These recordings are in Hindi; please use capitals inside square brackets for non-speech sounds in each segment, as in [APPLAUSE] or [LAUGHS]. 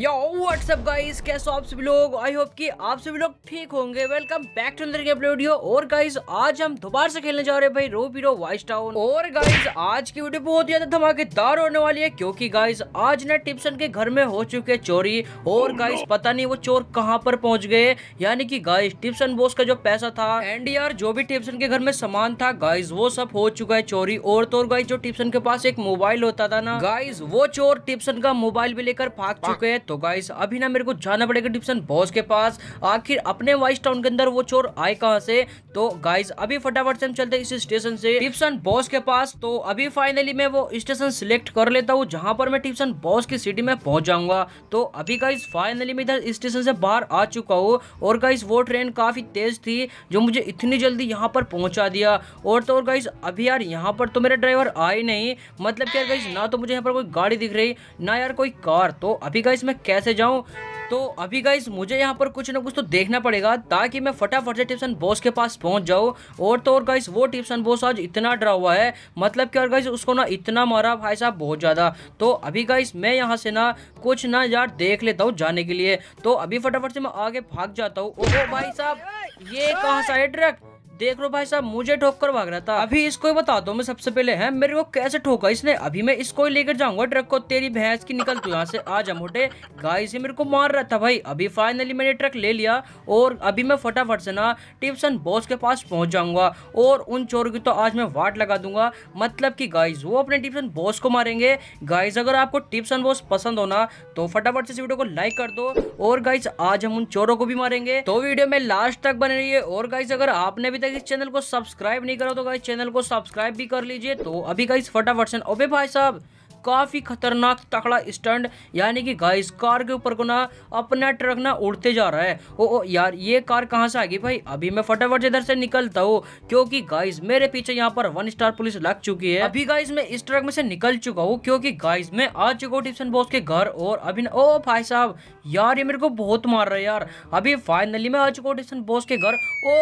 यो व्हाट्सअप गाइस कैसे आप सभी लोग आई होप कि आप सभी लोग ठीक होंगे वेलकम बैक टू अंदर गेम वीडियो और गाइस आज हम दोबारा से खेलने जा रहे हैं भाई रो पीरो वाइस टाउन और गाइस आज की वीडियो बहुत ज्यादा धमाकेदार होने वाली है क्योंकि गाइस आज ना टिप्सन के घर में हो चुके चोरी और गाइस oh पता नहीं वो चोर कहाँ पर पहुंच गए यानी की गाइस टिप्सन बोस का जो पैसा था एंड यार जो भी टिप्सन के घर में सामान था गाइज वो सब हो चुका है चोरी और तो गाइज जो टिप्सन के पास एक मोबाइल होता था ना गाइज वो चोर टिप्सन का मोबाइल भी लेकर भाग चुके हैं तो गाइस अभी ना मेरे को जाना पड़ेगा डिप्सन बॉस के पास आखिर अपने वाइस टाउन के अंदर वो चोर आए कहाँ से तो गाइस अभी फटाफट से हम चलते इस स्टेशन से टिप्सन बॉस के पास तो अभी फाइनली मैं वो स्टेशन सिलेक्ट कर लेता हूँ जहाँ पर मैं टिप्सन बॉस की सिटी में पहुंच जाऊंगा तो अभी गाइज फाइनली मैं इधर स्टेशन से बाहर आ चुका हूँ और गाइस वो ट्रेन काफ़ी तेज़ थी जो मुझे इतनी जल्दी यहाँ पर पहुँचा दिया और तो और गाइस अभी यार यहाँ पर तो मेरा ड्राइवर आए नहीं मतलब यार गाइस ना तो मुझे यहाँ पर कोई गाड़ी दिख रही ना यार कोई कार तो अभी गाइस मैं कैसे जाऊँ तो अभी गाइज मुझे यहाँ पर कुछ ना कुछ तो देखना पड़ेगा ताकि मैं फटाफट से टिप्सन बॉस के पास पहुँच जाऊँ और तो और गाइज वो टिप्सन बॉस आज इतना डरा हुआ है मतलब कि और गाइज उसको ना इतना मारा भाई साहब बहुत ज़्यादा तो अभी गाइज मैं यहाँ से ना कुछ ना यार देख लेता हूँ जाने के लिए तो अभी फटाफट से मैं आगे भाग जाता हूँ ओ भाई साहब ये कहाँ सा है ट्रक देख लो भाई साहब मुझे ठोक कर भाग रहा था अभी इसको बता दो मैं सबसे पहले है मेरे को कैसे ठोका इसने अभी मैं इसको ही लेकर जाऊंगा ट्रक को तेरी भैंस की निकल तू यहाँ से आ जा मोटे गाय से मेरे को मार रहा था भाई अभी फाइनली मैंने ट्रक ले लिया और अभी मैं फटाफट से ना टिप्सन बॉस के पास पहुंच जाऊंगा और उन चोर की तो आज मैं वाट लगा दूंगा मतलब कि गाइज वो अपने टिप्सन बॉस को मारेंगे गाइज अगर आपको टिप्सन बॉस पसंद होना तो फटाफट से इस वीडियो को लाइक कर दो और गाइज आज हम उन चोरों को भी मारेंगे तो वीडियो में लास्ट तक बने रहिए और गाइज अगर आपने भी गाइस इस चैनल को सब्सक्राइब नहीं करो तो गाइस चैनल को सब्सक्राइब भी कर लीजिए तो अभी गाइस फटाफट से ओबे भाई साहब काफ़ी खतरनाक तकड़ा स्टंट यानी कि गाइस कार के ऊपर को ना अपना ट्रक ना उड़ते जा रहा है ओ, ओ यार ये कार कहाँ से आ गई भाई अभी मैं फटाफट इधर से निकलता हूँ क्योंकि गाइस मेरे पीछे यहाँ पर वन स्टार पुलिस लग चुकी है अभी गाइस मैं इस ट्रक में से निकल चुका हूँ क्योंकि गाइस मैं आ चुका हूँ टिप्सन बॉस के घर और अभी न... ओ भाई साहब यार ये मेरे को बहुत मार रहा है यार अभी फाइनली मैं आ चुका हूँ टिप्सन बॉस के घर ओ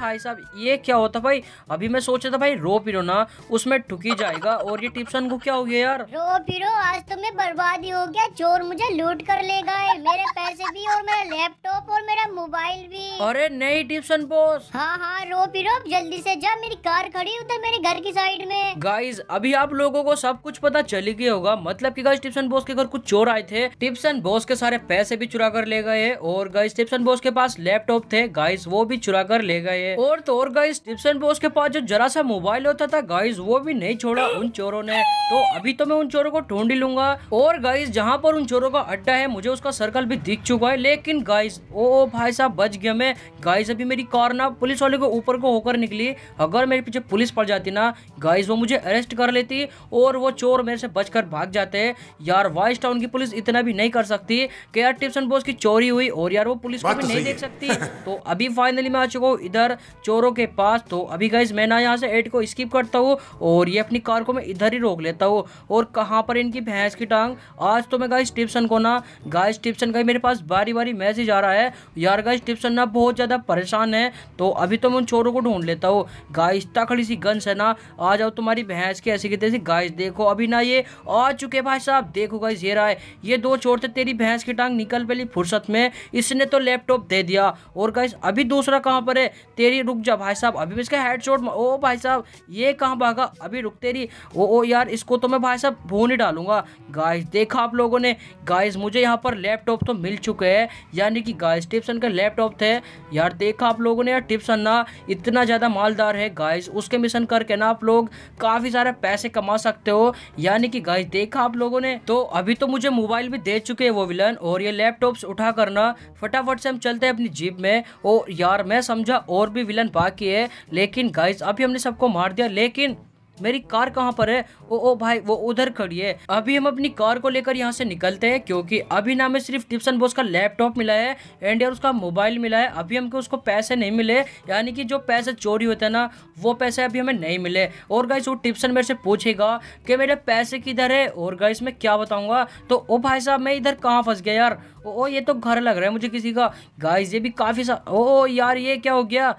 भाई साहब ये क्या होता भाई अभी मैं सोचा था भाई रो पिरो ना उसमें ठुकी जाएगा और ये टिप्सन को क्या हो गया यार चलो फिरो आज तो मैं बर्बाद ही हो गया चोर मुझे लूट कर ले गए मेरे पैसे भी और मेरा लैपटॉप और मेरा मोबाइल भी अरे नहीं टिप्सन बोस हाँ हाँ रो फिरो जल्दी से जा मेरी कार खड़ी उधर मेरे घर की साइड में गाइज अभी आप लोगों को सब कुछ पता चल गया होगा मतलब की गाइज टिप्सन बोस के घर कुछ चोर आए थे टिप्सन बोस के सारे पैसे भी चुरा कर ले गए और गाइज टिप्सन बोस के पास लैपटॉप थे गाइज वो भी चुरा कर ले गए और तो और गाइज टिप्सन बोस के पास जो जरा सा मोबाइल होता था गाइज वो भी नहीं छोड़ा उन चोरों ने तो अभी तो मैं उन चोरों को ढूंढ लूंगा और गाइस जहाँ पर उन चोरों का अड्डा है मुझे उसका सर्कल भी दिख चुका है लेकिन गाइस ओ भाई साहब बच गया मैं गाइस अभी मेरी कार ना पुलिस वाले को ऊपर को होकर निकली अगर मेरे पीछे पुलिस पड़ जाती ना गाइस वो मुझे अरेस्ट कर लेती और वो चोर मेरे से बचकर भाग जाते हैं यार वाइस टाउन की पुलिस इतना भी नहीं कर सकती के यार टिप्सन बोस की चोरी हुई और यार वो पुलिस को भी तो नहीं देख सकती तो अभी फाइनली मैं आ चुका हूँ इधर चोरों के पास तो अभी गाइज मैं ना यहाँ से एट को स्किप करता हूँ और ये अपनी कार को मैं इधर ही रोक लेता हूँ और कहाँ पर इनकी भैंस की टांग आज तो मैं गाइस टिप्सन को ना गाइस टिप्सन का मेरे पास बारी बारी मैसेज आ रहा है यार गाइस टिप्सन ना बहुत ज़्यादा परेशान है तो अभी तो मैं उन चोरों को ढूंढ लेता हूँ गाइस तकड़ी सी गंस है ना आ जाओ तुम्हारी भैंस की ऐसी की तैसी गाइस देखो अभी ना ये आ चुके भाई साहब देखो गाइस ये रहा है ये दो चोर थे तेरी भैंस की टांग निकल पहली फुर्सत में इसने तो लैपटॉप दे दिया और गाइस अभी दूसरा कहाँ पर है तेरी रुक जा भाई साहब अभी इसका हेड ओ भाई साहब ये कहाँ भागा अभी रुक तेरी ओ ओ यार इसको तो मैं भाई साहब बोने डालूंगा गाइस देखा आप लोगों ने गाइस मुझे यहाँ पर लैपटॉप तो मिल चुके हैं यानी कि गाइस टिप्सन का लैपटॉप थे यार देखा आप लोगों ने यार टिप्सन ना इतना ज़्यादा मालदार है गाइस उसके मिशन करके ना आप लोग काफ़ी सारे पैसे कमा सकते हो यानी कि गाइस देखा आप लोगों ने तो अभी तो मुझे मोबाइल भी दे चुके हैं वो विलन और ये लैपटॉप उठा करना फटाफट से हम चलते हैं अपनी जीप में और यार मैं समझा और भी विलन बाकी है लेकिन गाइज अभी हमने सबको मार दिया लेकिन मेरी कार कहाँ पर है ओ ओ भाई वो उधर खड़ी है अभी हम अपनी कार को लेकर यहाँ से निकलते हैं क्योंकि अभी ना हमें सिर्फ टिप्सन बोस का लैपटॉप मिला है एंड यार उसका मोबाइल मिला है अभी हमको उसको पैसे नहीं मिले यानी कि जो पैसे चोरी होते हैं ना वो पैसे अभी हमें नहीं मिले और गाइस वो टिप्सन मेरे से पूछेगा कि मेरे पैसे किधर है और गाइस मैं क्या बताऊँगा तो ओ भाई साहब मैं इधर कहाँ फंस गया यार ओ ये तो घर लग रहा है मुझे किसी का गाइस ये भी काफ़ी सा ओ यार ये क्या हो गया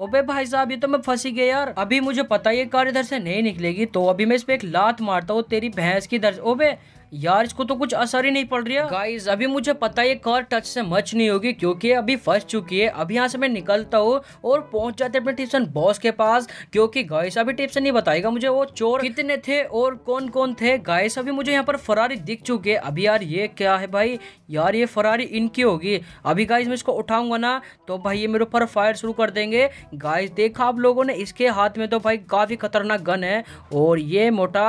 ओबे भाई साहब ये तो मैं फंसी गया यार अभी मुझे पता ये कार इधर से नहीं निकलेगी तो अभी मैं इस पे एक लात मारता हूँ तेरी भैंस की दर्ज ओबे यार इसको तो कुछ असर ही नहीं पड़ रही है गाइज अभी मुझे पता है कार टच से मच नहीं होगी क्योंकि अभी फंस चुकी है अभी यहाँ से मैं निकलता हूँ और पहुंच जाते अपने टिप्सन बॉस के पास क्योंकि गाइस अभी टिप्सन नहीं बताएगा मुझे वो चोर कितने थे और कौन कौन थे गाइस अभी मुझे यहाँ पर फरारी दिख चुके है अभी यार ये क्या है भाई यार ये फरारी इनकी होगी अभी गाइस मैं इसको उठाऊंगा ना तो भाई ये मेरे ऊपर फायर शुरू कर देंगे गाइस देखा आप लोगों ने इसके हाथ में तो भाई काफ़ी खतरनाक गन है और ये मोटा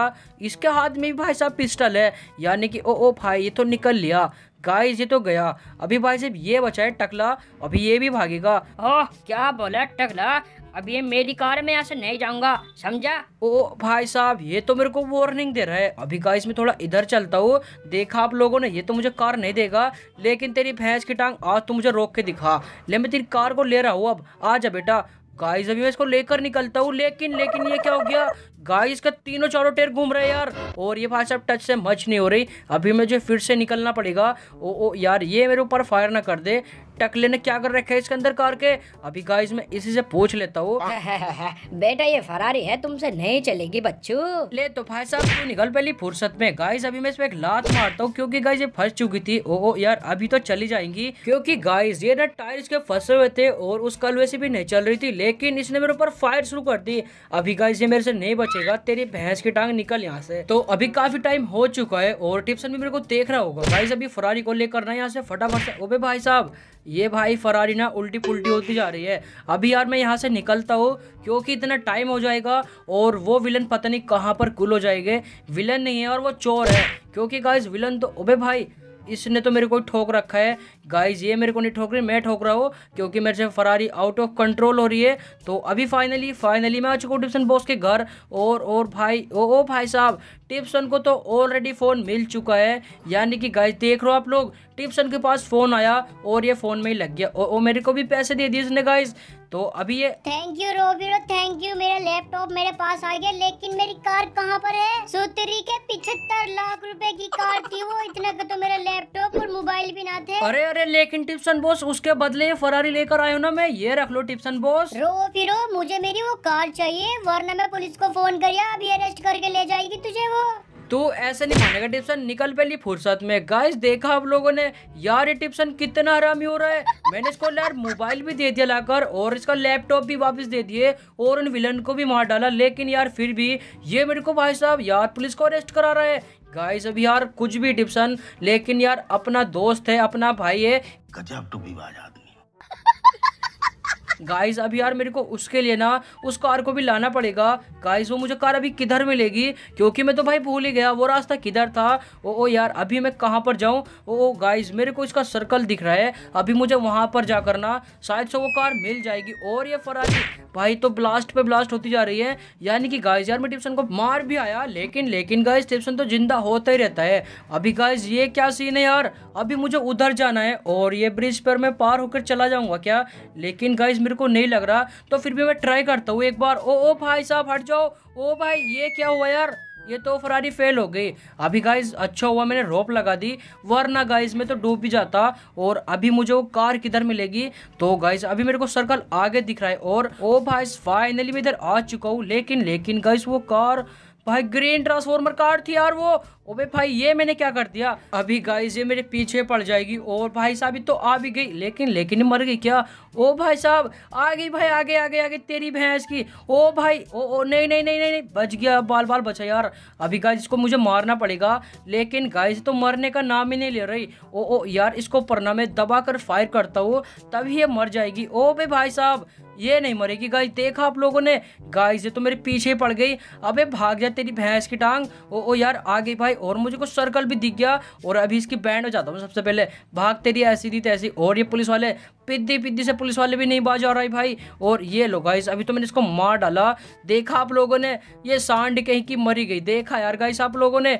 इसके हाथ में भी भाई साहब पिस्टल है यानी कि ओ ओ भाई ये तो निकल लिया गाइस ये तो गया अभी भाई साहब ये बचा है टकला अभी ये भी भागेगा ओह क्या बोला टकला अब ये मेरी कार में ऐसे नहीं जाऊंगा समझा ओ भाई साहब ये तो मेरे को वार्निंग दे रहा है अभी गाइस मैं थोड़ा इधर चलता हूँ देखा आप लोगों ने ये तो मुझे कार नहीं देगा लेकिन तेरी भैंस की टांग आज तू मुझे रोक के दिखा ले मैं तेरी कार को ले रहा हूँ अब आ जा बेटा गाइस अभी मैं इसको लेकर निकलता हूँ लेकिन लेकिन ये क्या हो गया गाइस का तीनों चारों टेर घूम रहे यार और ये भाई साहब टच से मच नहीं हो रही अभी मुझे फिर से निकलना पड़ेगा ओ ओ यार ये मेरे ऊपर फायर ना कर दे टकले ने क्या कर रखा है इसके अंदर कार के अभी गाइस मैं इसी से पूछ लेता हूँ [LAUGHS] बेटा ये फरारी है तुमसे नहीं चलेगी बच्चू ले तो भाई साहब तू निकल पहली फुर्सत में गाइस अभी मैं इसमें एक लात मारता हूँ क्योंकि गाइस ये फंस चुकी थी ओ, ओ यार अभी तो चली जाएंगी क्योंकि गाइस ये ना टायर इसके फंसे हुए थे और उस कल से भी नहीं चल रही थी लेकिन इसने मेरे ऊपर फायर शुरू कर दी अभी गाइस ये मेरे से नहीं बचेगा तेरी भैंस की टांग निकल यहाँ से तो अभी काफी टाइम हो चुका है और टिप्सन भी मेरे को देख रहा होगा गाइस अभी फरारी को लेकर ना यहाँ से फटाफट से ओबे भाई साहब ये भाई फरारी ना उल्टी पुल्टी होती जा रही है अभी यार मैं यहाँ से निकलता हूँ क्योंकि इतना टाइम हो जाएगा और वो विलन पता नहीं कहाँ पर कुल हो जाएंगे विलन नहीं है और वो चोर है क्योंकि गाइस विलन तो ओबे भाई इसने तो मेरे को ठोक रखा है गाइज ये मेरे को नहीं ठोक रही मैं ठोक रहा हूँ क्योंकि मेरे से फरारी आउट ऑफ कंट्रोल हो रही है तो अभी फाइनली फाइनली मैं आ चुका हूँ टिप्सन बॉस के घर और और भाई ओ ओ भाई साहब टिप्सन को तो ऑलरेडी फ़ोन मिल चुका है यानी कि गाइज देख रहे हो आप लोग टिप्सन के पास फ़ोन आया और ये फ़ोन में ही लग गया ओ, ओ मेरे को भी पैसे दे दिए इसने गाइज तो अभी ये थैंक यू रोबिरो थैंक यू मेरा लैपटॉप मेरे पास आ गया लेकिन मेरी कार कहाँ पर है सुतरी के पिछहत्तर लाख रुपए की कार थी वो इतना का तो मेरा लैपटॉप और मोबाइल भी ना थे अरे अरे लेकिन टिप्सन बॉस उसके बदले फरारी लेकर आयो ना मैं ये रख लो टिप्सन बॉस रो फिर मुझे मेरी वो कार चाहिए वरना मैं पुलिस को फोन करिए अभी अरेस्ट करके ले जाएगी तुझे वो तो ऐसे नहीं मानेगा टिप्सन निकल पहली फुर्सत में गाइस देखा आप लोगों ने यार ये टिप्सन कितना हरामी हो रहा है मैंने इसको यार मोबाइल भी दे दिया लाकर और इसका लैपटॉप भी वापस दे दिए और उन विलन को भी मार डाला लेकिन यार फिर भी ये मेरे को भाई साहब यार पुलिस को अरेस्ट करा रहा है गाइस अभी यार कुछ भी टिप्सन लेकिन यार अपना दोस्त है अपना भाई है गजब टू भी जा गाइज अभी यार मेरे को उसके लिए ना उस कार को भी लाना पड़ेगा गाइज वो मुझे कार अभी किधर मिलेगी क्योंकि मैं तो भाई भूल ही गया वो रास्ता किधर था ओ ओ यार अभी मैं कहाँ पर जाऊँ ओ ओ गाइज मेरे को इसका सर्कल दिख रहा है अभी मुझे वहाँ पर जा ना शायद से वो कार मिल जाएगी और ये फरारी भाई तो ब्लास्ट पे ब्लास्ट होती जा रही है यानी कि गाइज यार मैं टिप्सन को मार भी आया लेकिन लेकिन गाइज टिप्सन तो जिंदा होता ही रहता है अभी गाइज ये क्या सीन है यार अभी मुझे उधर जाना है और ये ब्रिज पर मैं पार होकर चला जाऊंगा क्या लेकिन गाइज मेरे को नहीं लग रहा तो फिर भी मैं ट्राई करता हूँ एक बार ओ ओ भाई साहब हट जाओ ओ भाई ये क्या हुआ यार ये तो फरारी फेल हो गई अभी गाइज अच्छा हुआ मैंने रोप लगा दी वरना गाइज मैं तो डूब भी जाता और अभी मुझे वो कार किधर मिलेगी तो गाइज अभी मेरे को सर्कल आगे दिख रहा है और ओ भाई फाइनली मैं इधर आ चुका हूँ लेकिन लेकिन गाइज वो कार भाई ग्रीन ट्रांसफॉर्मर कार्ड थी यार वो ओबे भाई ये मैंने क्या कर दिया अभी गाइस ये मेरे पीछे पड़ जाएगी और भाई साहब तो आ भी गई लेकिन लेकिन मर गई क्या ओ भाई साहब आ गई भाई आगे आगे आगे तेरी भैंस की ओ भाई ओ ओ नहीं नहीं नहीं नहीं नहीं नहीं बच गया बाल बाल बचा यार अभी गाइस इसको मुझे मारना पड़ेगा लेकिन गाइस तो मरने का नाम ही नहीं ले रही ओ ओ यार इसको परना में दबा कर फायर करता हूँ तभी ये मर जाएगी ओ भाई साहब ये नहीं मरेगी गाइस देखा आप लोगों ने गाइस ये तो मेरे पीछे पड़ गई अबे भाग जा तेरी भैंस की टांग ओ ओ यार आ गई भाई और मुझे कुछ सर्कल भी दिख गया और अभी इसकी बैंड हो जाता हूँ सबसे पहले भाग तेरी ऐसी थी तैसी और ये पुलिस वाले पिद्दी पिद्दी से पुलिस वाले भी नहीं बाज आ रही भाई और ये लो गाइस अभी तो मैंने इसको मार डाला देखा आप लोगों ने ये सांड कहीं की मरी गई देखा यार गाइस आप लोगों ने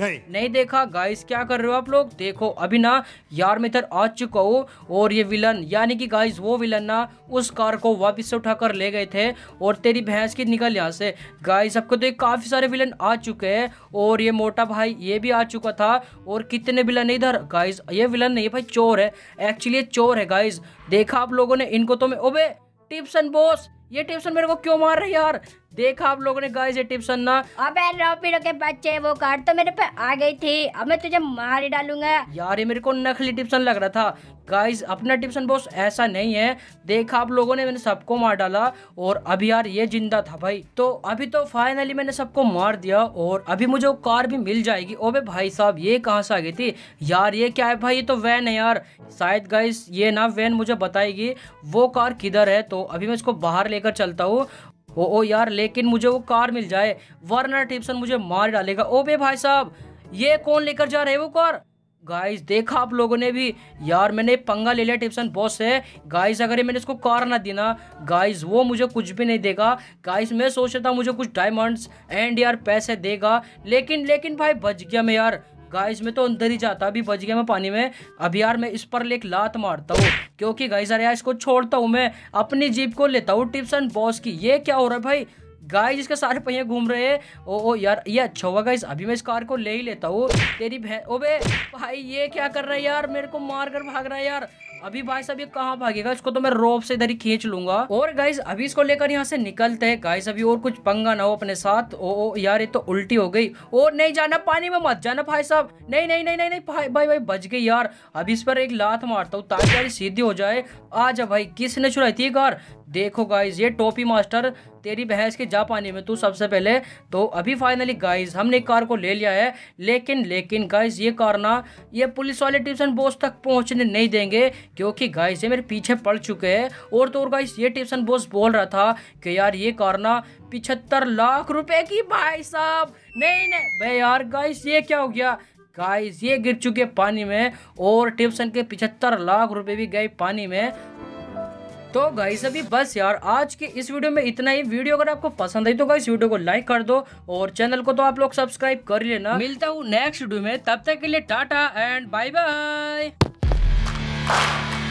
नहीं नहीं देखा गाइस क्या कर रहे हो आप लोग देखो अभी ना यार मैं इधर आ चुका हूँ और ये विलन यानी कि गाइस वो विलन ना उस कार को वापस से उठाकर ले गए थे और तेरी भैंस की निकल यहाँ से गाइस आपको तो काफ़ी सारे विलन आ चुके हैं और ये मोटा भाई ये भी आ चुका था और कितने विलन है इधर गाइज ये विलन नहीं भाई चोर है एक्चुअली ये चोर है गाइज देखा आप लोगों ने इनको तो मैं ओबे टिप्सन बोस ये टिप्सन मेरे को क्यों मार रही यार देखा आप लोगों ने गाइस ये टिप्सन ना अबे रोपीडो के बच्चे वो कार तो मेरे पे आ गई थी अब मैं तुझे मार ही डालूंगा यार ये मेरे को नकली टिप्सन लग रहा था गाइस अपना टिप्सन बॉस ऐसा नहीं है देखा आप लोगों ने मैंने सबको मार डाला और अभी यार ये जिंदा था भाई तो अभी तो फाइनली मैंने सबको मार दिया और अभी मुझे वो कार भी मिल जाएगी ओबे भाई साहब ये कहाँ से आ गई थी यार ये क्या है भाई ये तो वैन है यार शायद गाइस ये ना वैन मुझे बताएगी वो कार किधर है तो अभी मैं इसको बाहर ले लेकर चलता हूँ ओ ओ यार लेकिन मुझे वो कार मिल जाए वरना टिप्सन मुझे मार डालेगा ओ बे भाई साहब ये कौन लेकर जा रहे वो कार गाइस देखा आप लोगों ने भी यार मैंने पंगा ले लिया टिप्सन बॉस से गाइस अगर ये मैंने इसको कार ना दी ना गाइस वो मुझे कुछ भी नहीं देगा गाइस मैं सोच रहा था मुझे कुछ डायमंड्स एंड यार पैसे देगा लेकिन लेकिन भाई बच गया मैं यार गाइस मैं तो अंदर ही जाता अभी बच गया मैं पानी में अभी यार मैं इस पर लेक लात मारता हूँ क्योंकि गाइस अरे यार इसको छोड़ता हूँ मैं अपनी जीप को लेता हूँ टिप्स एंड बॉस की ये क्या हो रहा है भाई गाइस इसके सारे पहिए घूम रहे हैं ओ ओ यार ये अच्छा हुआ गाइस अभी मैं इस कार को ले ही लेता हूँ तेरी भैं ओबे भाई ये क्या कर रहा है यार मेरे को मार कर भाग रहा है यार अभी भाई साहब ये कहाँ भागेगा इसको तो मैं रोप से इधर ही खींच लूंगा और गाइज अभी इसको लेकर यहाँ से निकलते हैं गाइज अभी और कुछ पंगा ना हो अपने साथ ओ, ओ यार ये तो उल्टी हो गई ओ नहीं जाना पानी में मत जाना भाई साहब नहीं नहीं नहीं नहीं नहीं भाई भाई भाई बच गई यार अभी इस पर एक लात मारता हूँ ताकि यार सीधी हो जाए आ जा भाई किसने चुराई थी कार देखो गाइज ये टोपी मास्टर तेरी बहस के जा पानी में तू सबसे पहले तो अभी फाइनली गाइज हमने कार को ले लिया है लेकिन लेकिन गाइज ये कार ना ये पुलिस वाले ट्यूशन बोस तक पहुंचने नहीं देंगे क्योंकि गाइस ये मेरे पीछे पड़ चुके हैं और तो और गाइस ये टिप्सन बोस बोल रहा था कि यार ये कारना पिछहत्तर लाख रुपए की भाई साहब नहीं नहीं भाई यार गाइस ये क्या हो गया गाइस ये गिर चुके पानी में और टिप्सन के पिछहत्तर लाख रुपए भी गए पानी में तो गाइस अभी बस यार आज के इस वीडियो में इतना ही वीडियो अगर आपको पसंद आई तो गाइस वीडियो को लाइक कर दो और चैनल को तो आप लोग सब्सक्राइब कर लेना मिलता हूँ नेक्स्ट वीडियो में तब तक के लिए tata and bye bye Thank you.